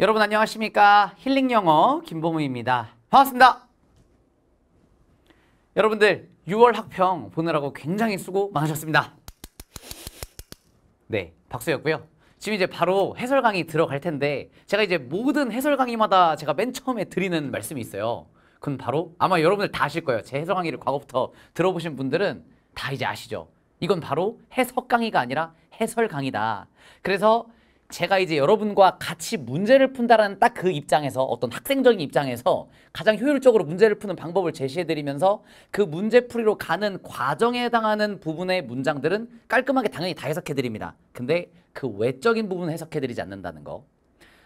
여러분 안녕하십니까? 힐링 영어 김보무입니다. 반갑습니다. 여러분들 6월 학평 보느라고 굉장히 수고 많으셨습니다. 네, 박수였고요. 지금 이제 바로 해설 강의 들어갈 텐데 제가 이제 모든 해설 강의마다 제가 맨 처음에 드리는 말씀이 있어요. 그건 바로 아마 여러분들 다 아실 거예요. 제 해설 강의를 과거부터 들어보신 분들은 다 이제 아시죠? 이건 바로 해석 강의가 아니라 해설 강의다. 그래서 제가 이제 여러분과 같이 문제를 푼다라는 딱 그 입장에서 어떤 학생적인 입장에서 가장 효율적으로 문제를 푸는 방법을 제시해드리면서 그 문제풀이로 가는 과정에 해당하는 부분의 문장들은 깔끔하게 당연히 다 해석해드립니다. 근데 그 외적인 부분을 해석해드리지 않는다는 거.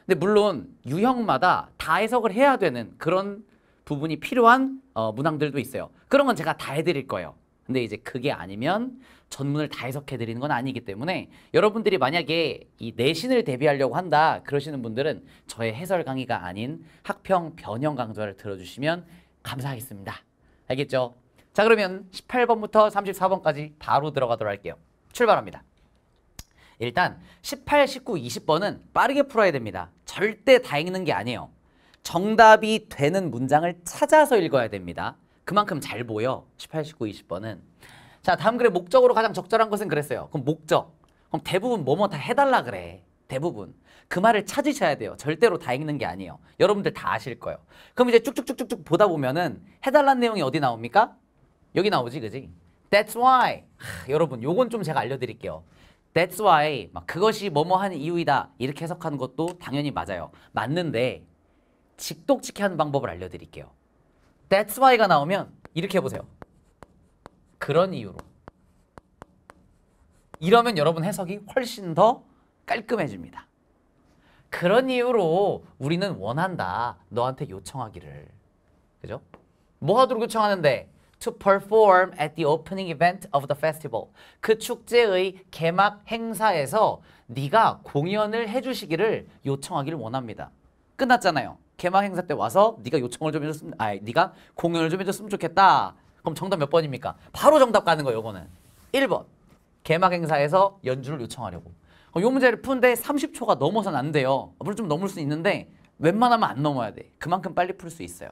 근데 물론 유형마다 다 해석을 해야 되는 그런 부분이 필요한 어, 문항들도 있어요. 그런 건 제가 다 해드릴 거예요. 근데 이제 그게 아니면 전문을 다 해석해 드리는 건 아니기 때문에 여러분들이 만약에 이 내신을 대비하려고 한다 그러시는 분들은 저의 해설 강의가 아닌 학평 변형 강좌를 들어주시면 감사하겠습니다. 알겠죠? 자 그러면 18번부터 34번까지 바로 들어가도록 할게요. 출발합니다. 일단 18, 19, 20번은 빠르게 풀어야 됩니다. 절대 다 읽는 게 아니에요. 정답이 되는 문장을 찾아서 읽어야 됩니다. 그만큼 잘 보여. 18, 19, 20번은. 자, 다음 글의 목적으로 가장 적절한 것은 그랬어요. 그럼 목적. 그럼 대부분 뭐뭐 다 해달라 그래. 대부분. 그 말을 찾으셔야 돼요. 절대로 다 읽는 게 아니에요. 여러분들 다 아실 거예요. 그럼 이제 쭉쭉쭉쭉쭉 보다 보면은 해달라는 내용이 어디 나옵니까? 여기 나오지, 그지? That's why. 하, 여러분, 요건 좀 제가 알려드릴게요. That's why. 막 그것이 뭐뭐 하는 이유이다. 이렇게 해석하는 것도 당연히 맞아요. 맞는데, 직독직해 하는 방법을 알려드릴게요. that's why가 나오면 이렇게 해보세요. 그런 이유로. 이러면 여러분 해석이 훨씬 더 깔끔해집니다. 그런 이유로 우리는 원한다. 너한테 요청하기를. 그죠? 뭐 하도록 요청하는데? To perform at the opening event of the festival. 그 축제의 개막 행사에서 네가 공연을 해주시기를 요청하기를 원합니다. 끝났잖아요. 개막 행사 때 와서 네가 요청을 좀 해줬으면 아 네가 공연을 좀 해줬으면 좋겠다. 그럼 정답 몇 번입니까? 바로 정답 가는 거예요, 요거는. 1번. 개막 행사에서 연주를 요청하려고. 그 문제를 푸는데 30초가 넘어서는 안 돼요. 물론 좀 넘을 수 있는데 웬만하면 안 넘어야 돼. 그만큼 빨리 풀 수 있어요.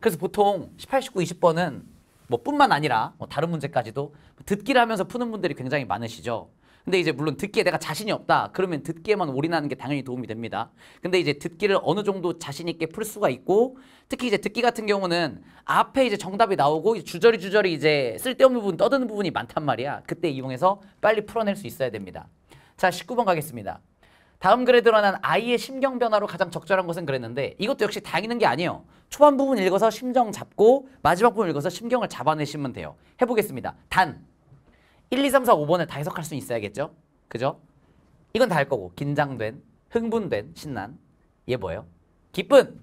그래서 보통 18, 19, 20번은 뭐 뿐만 아니라 뭐 다른 문제까지도 듣기를 하면서 푸는 분들이 굉장히 많으시죠. 근데 이제 물론 듣기에 내가 자신이 없다. 그러면 듣기에만 올인하는 게 당연히 도움이 됩니다. 근데 이제 듣기를 어느 정도 자신 있게 풀 수가 있고 특히 이제 듣기 같은 경우는 앞에 이제 정답이 나오고 주저리 주저리 이제 쓸데없는 부분 떠드는 부분이 많단 말이야. 그때 이용해서 빨리 풀어낼 수 있어야 됩니다. 자, 19번 가겠습니다. 다음 글에 드러난 아이의 심경 변화로 가장 적절한 것은 그랬는데 이것도 역시 다 읽는 게 아니에요. 초반 부분 읽어서 심정 잡고 마지막 부분 읽어서 심경을 잡아내시면 돼요. 해보겠습니다. 단, 1, 2, 3, 4, 5번을 다 해석할 수 있어야겠죠? 그죠? 이건 다 할 거고 긴장된, 흥분된, 신난 얘 뭐예요? 기쁜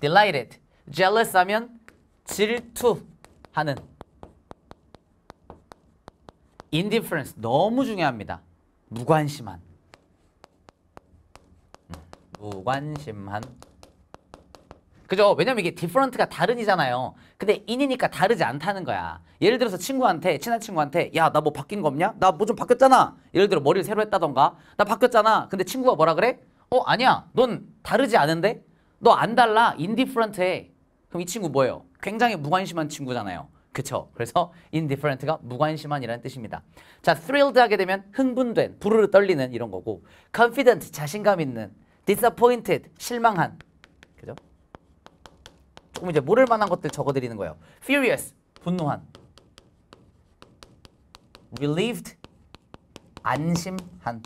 delighted, jealous 하면 질투하는 indifference 너무 중요합니다. 무관심한 음, 무관심한 그죠? 왜냐면 이게 디퍼런트가 다른이잖아요. 근데 인이니까 다르지 않다는 거야. 예를 들어서 친구한테, 친한 친구한테 야, 나 뭐 바뀐 거 없냐? 나 뭐 좀 바뀌었잖아. 예를 들어 머리를 새로 했다던가. 나 바뀌었잖아. 근데 친구가 뭐라 그래? 어, 아니야. 넌 다르지 않은데? 너 안 달라. 인디퍼런트해. 그럼 이 친구 뭐예요? 굉장히 무관심한 친구잖아요. 그쵸? 그래서 indifferent가 무관심한이라는 뜻입니다. 자, thrilled 하게 되면 흥분된, 부르르 떨리는 이런 거고 confident, 자신감 있는, disappointed, 실망한 그럼 이제 모를 만한 것들 적어드리는 거예요. Furious, 분노한. Relieved, 안심한.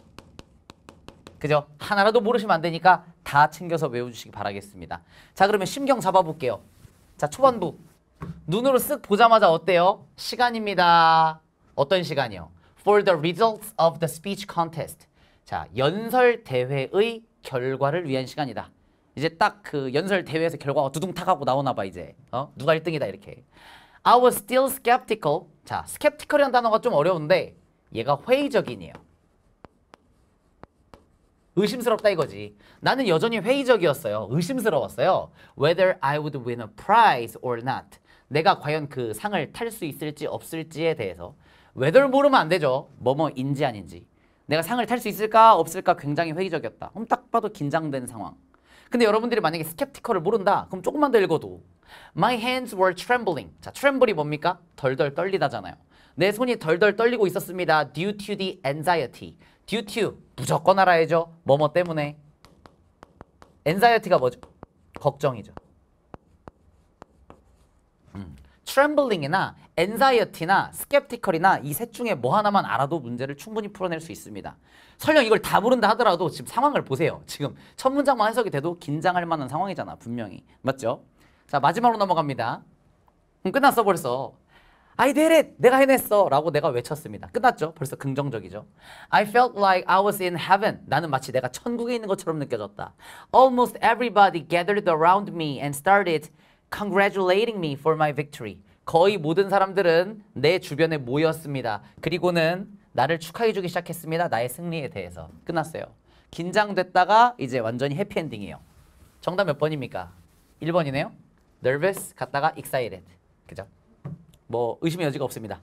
그죠? 하나라도 모르시면 안 되니까 다 챙겨서 외워주시기 바라겠습니다. 자 그러면 심경 잡아볼게요. 자 초반부 눈으로 쓱 보자마자 어때요? 시간입니다. 어떤 시간이요? For the results of the speech contest. 자 연설 대회의 결과를 위한 시간이다. 이제 딱 그 연설 대회에서 결과가 두둥탁하고 나오나 봐 이제 어? 누가 1등이다 이렇게 I was still skeptical 자 skeptical이라는 단어가 좀 어려운데 얘가 회의적인이에요 의심스럽다 이거지 나는 여전히 회의적이었어요 의심스러웠어요 whether I would win a prize or not 내가 과연 그 상을 탈 수 있을지 없을지에 대해서 whether 모르면 안 되죠 뭐뭐인지 아닌지 내가 상을 탈 수 있을까 없을까 굉장히 회의적이었다 그럼 딱 봐도 긴장된 상황 근데 여러분들이 만약에 스캡티컬을 모른다. 그럼 조금만 더 읽어도 My hands were trembling. 자, 트렘블이 뭡니까? 덜덜 떨리다잖아요. 내 손이 덜덜 떨리고 있었습니다. due to the anxiety. due to 무조건 알아야죠. 뭐뭐 때문에. anxiety가 뭐죠? 걱정이죠. 음. trembling이나 엔사이어티나 스캡티컬이나 이 셋 중에 뭐 하나만 알아도 문제를 충분히 풀어낼 수 있습니다. 설령 이걸 다부른다 하더라도 지금 상황을 보세요. 지금 첫 문장만 해석이 돼도 긴장할 만한 상황이잖아, 분명히. 맞죠? 자, 마지막으로 넘어갑니다. 그 끝났어, 벌써. I did it! 내가 해냈어! 라고 내가 외쳤습니다. 끝났죠? 벌써 긍정적이죠? I felt like I was in heaven. 나는 마치 내가 천국에 있는 것처럼 느껴졌다. Almost everybody gathered around me and started congratulating me for my victory. 거의 모든 사람들은 내 주변에 모였습니다. 그리고는 나를 축하해주기 시작했습니다. 나의 승리에 대해서. 끝났어요. 긴장됐다가 이제 완전히 해피엔딩이에요. 정답 몇 번입니까? 1번이네요. nervous 갔다가 excited. 그죠? 뭐 의심의 여지가 없습니다.